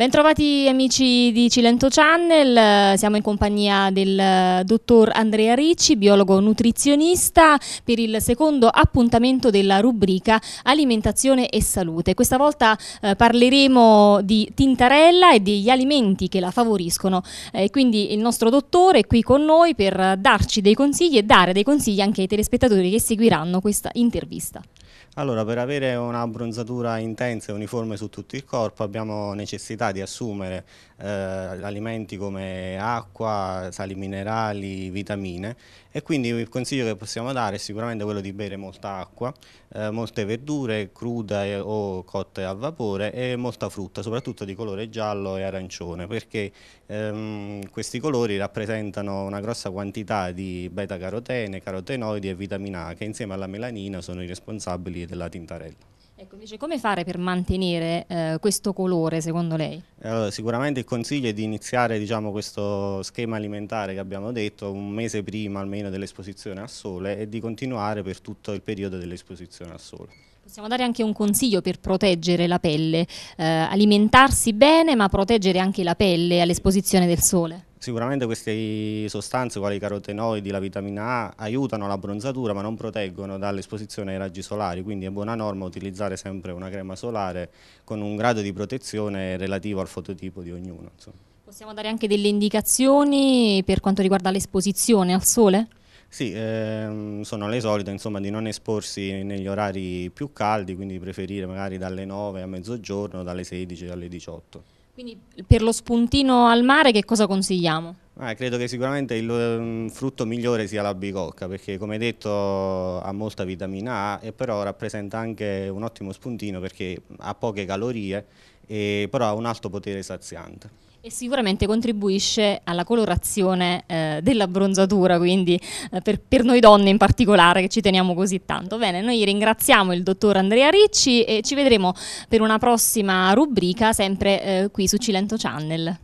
Bentrovati amici di Cilento Channel, siamo in compagnia del eh, dottor Andrea Ricci, biologo nutrizionista, per il secondo appuntamento della rubrica Alimentazione e Salute. Questa volta eh, parleremo di tintarella e degli alimenti che la favoriscono. Eh, quindi il nostro dottore è qui con noi per darci dei consigli e dare dei consigli anche ai telespettatori che seguiranno questa intervista. Allora, per avere una bronzatura intensa e uniforme su tutto il corpo abbiamo necessità di assumere eh, alimenti come acqua, sali minerali, vitamine e quindi il consiglio che possiamo dare è sicuramente quello di bere molta acqua, eh, molte verdure crude o cotte a vapore e molta frutta, soprattutto di colore giallo e arancione, perché ehm, questi colori rappresentano una grossa quantità di beta-carotene, carotenoidi e vitamina A che insieme alla melanina sono i responsabili stabili della tintarella. Ecco, invece come fare per mantenere eh, questo colore secondo lei? Allora, eh, sicuramente il consiglio è di iniziare diciamo, questo schema alimentare che abbiamo detto un mese prima almeno dell'esposizione al sole e di continuare per tutto il periodo dell'esposizione al sole. Possiamo dare anche un consiglio per proteggere la pelle, eh, alimentarsi bene ma proteggere anche la pelle all'esposizione del sole. Sicuramente queste sostanze, quali i carotenoidi, la vitamina A, aiutano la bronzatura ma non proteggono dall'esposizione ai raggi solari, quindi è buona norma utilizzare sempre una crema solare con un grado di protezione relativo al fototipo di ognuno. Insomma. Possiamo dare anche delle indicazioni per quanto riguarda l'esposizione al sole? Sì, ehm, sono le solite, insomma, di non esporsi negli orari più caldi, quindi preferire magari dalle 9 a mezzogiorno, dalle 16 alle 18. Quindi per lo spuntino al mare che cosa consigliamo? Ah, credo che sicuramente il mm, frutto migliore sia la bicocca perché come detto ha molta vitamina A e però rappresenta anche un ottimo spuntino perché ha poche calorie e però ha un alto potere saziante. E sicuramente contribuisce alla colorazione eh, dell'abbronzatura, quindi eh, per, per, noi donne in particolare che ci teniamo così tanto. Bene, noi ringraziamo il dottor Andrea Ricci e ci vedremo per una prossima rubrica sempre eh, qui su Cilento Channel.